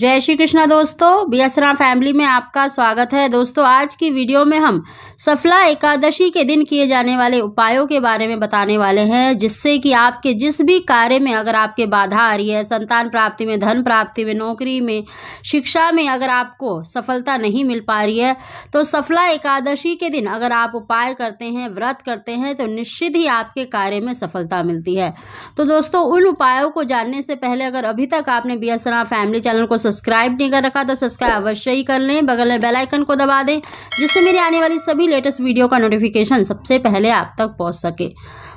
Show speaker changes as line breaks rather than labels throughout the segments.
जय श्री कृष्णा दोस्तों बियासरा फैमिली में आपका स्वागत है दोस्तों आज की वीडियो में हम सफला एकादशी के दिन किए जाने वाले उपायों के बारे में बताने वाले हैं जिससे कि आपके जिस भी कार्य में अगर आपके बाधा आ रही है संतान प्राप्ति में धन प्राप्ति में नौकरी में शिक्षा में अगर आपको सफलता नहीं मिल पा रही है तो सफला एकादशी के दिन अगर आप उपाय करते हैं व्रत करते हैं तो निश्चित ही आपके कार्य में सफलता मिलती है तो दोस्तों उन उपायों को जानने से पहले अगर अभी तक आपने बियासरा फैमिली चैनल को सब्सक्राइब नहीं कर रखा तो सब्सक्राइब अवश्य ही कर लें बगल में बेल आइकन को दबा दें जिससे मेरी आने वाली सभी लेटेस्ट वीडियो का नोटिफिकेशन सबसे पहले आप तक पहुंच सके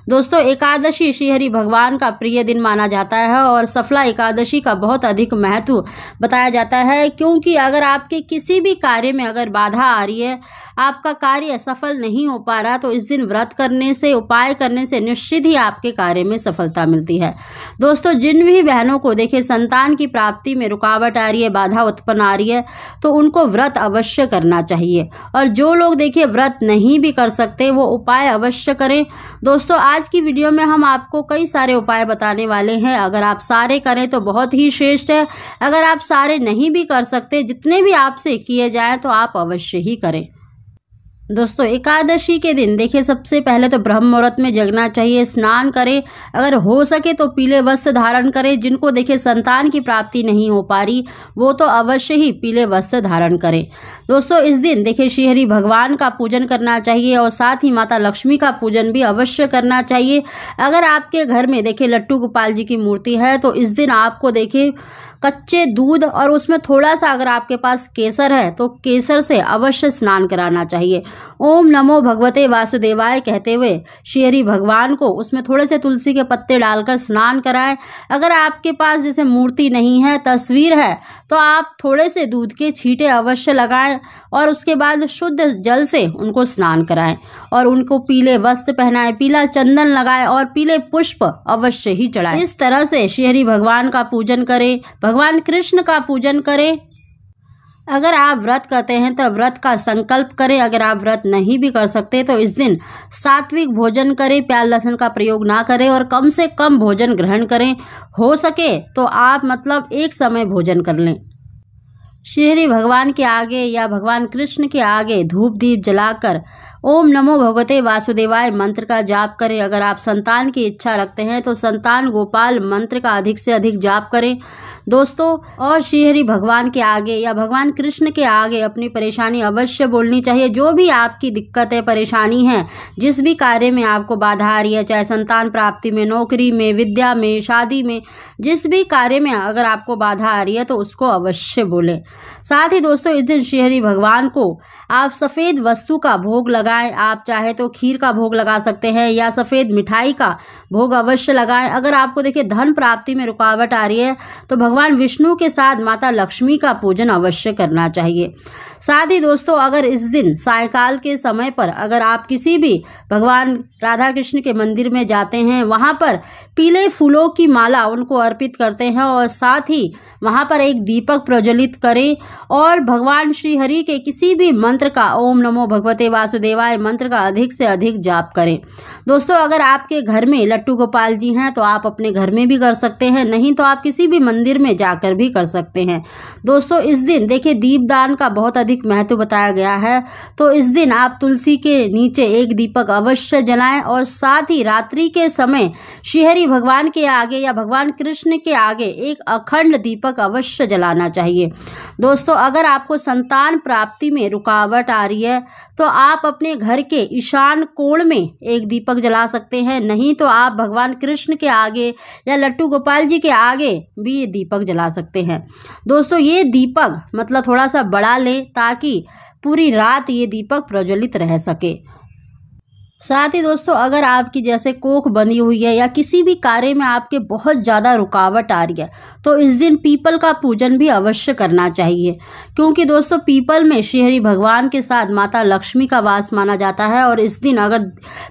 दोस्तों एकादशी श्रीहरि भगवान का प्रिय दिन माना जाता है और सफला एकादशी का बहुत अधिक महत्व बताया जाता है क्योंकि अगर आपके किसी भी कार्य में अगर बाधा आ रही है आपका कार्य सफल नहीं हो पा रहा तो इस दिन व्रत करने से उपाय करने से निश्चित ही आपके कार्य में सफलता मिलती है दोस्तों जिन भी बहनों को देखिए संतान की प्राप्ति में रुकावट आ रही है बाधा उत्पन्न आ रही है तो उनको व्रत अवश्य करना चाहिए और जो लोग देखिए व्रत नहीं भी कर सकते वो उपाय अवश्य करें दोस्तों आज की वीडियो में हम आपको कई सारे उपाय बताने वाले हैं अगर आप सारे करें तो बहुत ही श्रेष्ठ है अगर आप सारे नहीं भी कर सकते जितने भी आपसे किए जाएँ तो आप अवश्य ही करें दोस्तों एकादशी के दिन देखिए सबसे पहले तो ब्रह्म मुहूर्त में जगना चाहिए स्नान करें अगर हो सके तो पीले वस्त्र धारण करें जिनको देखिए संतान की प्राप्ति नहीं हो पा रही वो तो अवश्य ही पीले वस्त्र धारण करें दोस्तों इस दिन देखिए श्रीहरी भगवान का पूजन करना चाहिए और साथ ही माता लक्ष्मी का पूजन भी अवश्य करना चाहिए अगर आपके घर में देखिए लट्टू गोपाल जी की मूर्ति है तो इस दिन आपको देखिए कच्चे दूध और उसमें थोड़ा सा अगर आपके पास केसर है तो केसर से अवश्य स्नान कराना चाहिए ओम नमो भगवते वासुदेवाय कहते हुए शेरी भगवान को उसमें थोड़े से तुलसी के पत्ते डालकर स्नान कराएं अगर आपके पास जैसे मूर्ति नहीं है तस्वीर है तो आप थोड़े से दूध के छींटे अवश्य लगाएं और उसके बाद शुद्ध जल से उनको स्नान कराएं और उनको पीले वस्त्र पहनाएं पीला चंदन लगाएं और पीले पुष्प अवश्य ही चढ़ाएं इस तरह से शेरी भगवान का पूजन करें भगवान कृष्ण का पूजन करें अगर आप व्रत करते हैं तो व्रत का संकल्प करें अगर आप व्रत नहीं भी कर सकते तो इस दिन सात्विक भोजन करें प्याज लहसुन का प्रयोग ना करें और कम से कम भोजन ग्रहण करें हो सके तो आप मतलब एक समय भोजन कर लें श्री भगवान के आगे या भगवान कृष्ण के आगे धूप दीप जलाकर ओम नमो भगवते वासुदेवाय मंत्र का जाप करें अगर आप संतान की इच्छा रखते हैं तो संतान गोपाल मंत्र का अधिक से अधिक जाप करें दोस्तों और श्रीहरि भगवान के आगे या भगवान कृष्ण के आगे अपनी परेशानी अवश्य बोलनी चाहिए जो भी आपकी दिक्कत है परेशानी है जिस भी कार्य में आपको बाधा आ रही है चाहे संतान प्राप्ति में नौकरी में विद्या में शादी में जिस भी कार्य में अगर आपको बाधा आ रही है तो उसको अवश्य बोलें साथ ही दोस्तों इस दिन श्रीहरि भगवान को आप सफ़ेद वस्तु का भोग लगा लगाएं आप चाहे तो खीर का भोग लगा सकते हैं या सफ़ेद मिठाई का भोग अवश्य लगाएं अगर आपको देखिए धन प्राप्ति में रुकावट आ रही है तो भगवान विष्णु के साथ माता लक्ष्मी का पूजन अवश्य करना चाहिए साथ ही दोस्तों अगर इस दिन सायकाल के समय पर अगर आप किसी भी भगवान राधा कृष्ण के मंदिर में जाते हैं वहाँ पर पीले फूलों की माला उनको अर्पित करते हैं और साथ ही वहाँ पर एक दीपक प्रज्वलित करें और भगवान श्री हरि के किसी भी मंत्र का ओम नमो भगवते वासुदेव शिवाय मंत्र का अधिक से अधिक जाप करें दोस्तों अगर आपके घर में लट्टू गोपाल जी हैं तो आप अपने घर में भी कर सकते हैं नहीं तो आप किसी भी मंदिर में जाकर भी कर सकते हैं दोस्तों इस दिन देखिए दीपदान का बहुत अधिक महत्व बताया गया है तो इस दिन आप तुलसी के नीचे एक दीपक अवश्य जलाएं और साथ ही रात्रि के समय श्रीहरि भगवान के आगे या भगवान कृष्ण के आगे एक अखंड दीपक अवश्य जलाना चाहिए दोस्तों अगर आपको संतान प्राप्ति में रुकावट आ रही है तो आप अपने अपने घर के ईशान कोण में एक दीपक जला सकते हैं नहीं तो आप भगवान कृष्ण के आगे या लट्टू गोपाल जी के आगे भी ये दीपक जला सकते हैं दोस्तों ये दीपक मतलब थोड़ा सा बड़ा लें ताकि पूरी रात ये दीपक प्रज्वलित रह सके साथ ही दोस्तों अगर आपकी जैसे कोख बनी हुई है या किसी भी कार्य में आपके बहुत ज़्यादा रुकावट आ रही है तो इस दिन पीपल का पूजन भी अवश्य करना चाहिए क्योंकि दोस्तों पीपल में श्रीहरि भगवान के साथ माता लक्ष्मी का वास माना जाता है और इस दिन अगर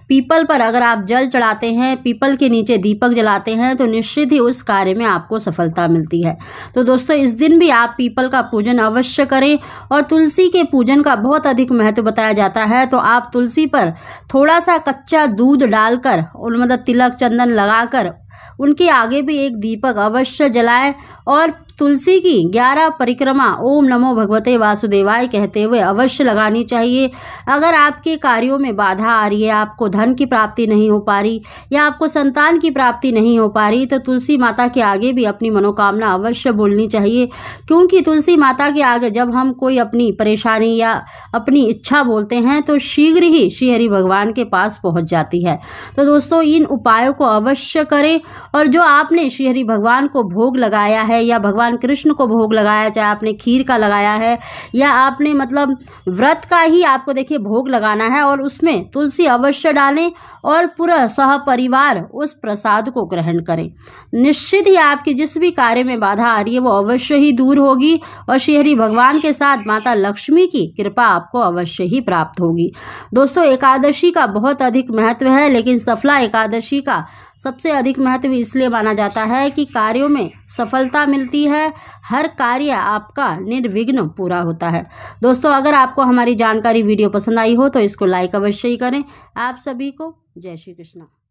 पीपल पर अगर आप जल चढ़ाते हैं पीपल के नीचे दीपक जलाते हैं तो निश्चित ही उस कार्य में आपको सफलता मिलती है तो दोस्तों इस दिन भी आप पीपल का पूजन अवश्य करें और तुलसी के पूजन का बहुत अधिक महत्व बताया जाता है तो आप तुलसी पर थोड़ा थोड़ा सा कच्चा दूध डालकर और मतलब तिलक चंदन लगाकर उनके आगे भी एक दीपक अवश्य जलाएं और तुलसी की ग्यारह परिक्रमा ओम नमो भगवते वासुदेवाय कहते हुए अवश्य लगानी चाहिए अगर आपके कार्यों में बाधा आ रही है आपको धन की प्राप्ति नहीं हो पा रही या आपको संतान की प्राप्ति नहीं हो पा रही तो तुलसी माता के आगे भी अपनी मनोकामना अवश्य बोलनी चाहिए क्योंकि तुलसी माता के आगे जब हम कोई अपनी परेशानी या अपनी इच्छा बोलते हैं तो शीघ्र ही श्रीहरि भगवान के पास पहुँच जाती है तो दोस्तों इन उपायों को अवश्य करें और जो आपने श्रीहरि भगवान को भोग लगाया है या भगवान भगवान कृष्ण को भोग लगाया चाहे आपने खीर का लगाया है या आपने मतलब व्रत का ही आपको देखिए भोग लगाना है और उसमें तुलसी अवश्य डालें और पूरा सहपरिवार उस प्रसाद को ग्रहण करें निश्चित ही आपके जिस भी कार्य में बाधा आ रही है वो अवश्य ही दूर होगी और श्रीहरी भगवान के साथ माता लक्ष्मी की कृपा आपको अवश्य ही प्राप्त होगी दोस्तों एकादशी का बहुत अधिक महत्व है लेकिन सफला एकादशी का सबसे अधिक महत्व इसलिए माना जाता है कि कार्यों में सफलता मिलती है हर कार्य आपका निर्विघ्न पूरा होता है दोस्तों अगर आपको हमारी जानकारी वीडियो पसंद आई हो तो इसको लाइक अवश्य ही करें आप सभी को जय श्री कृष्णा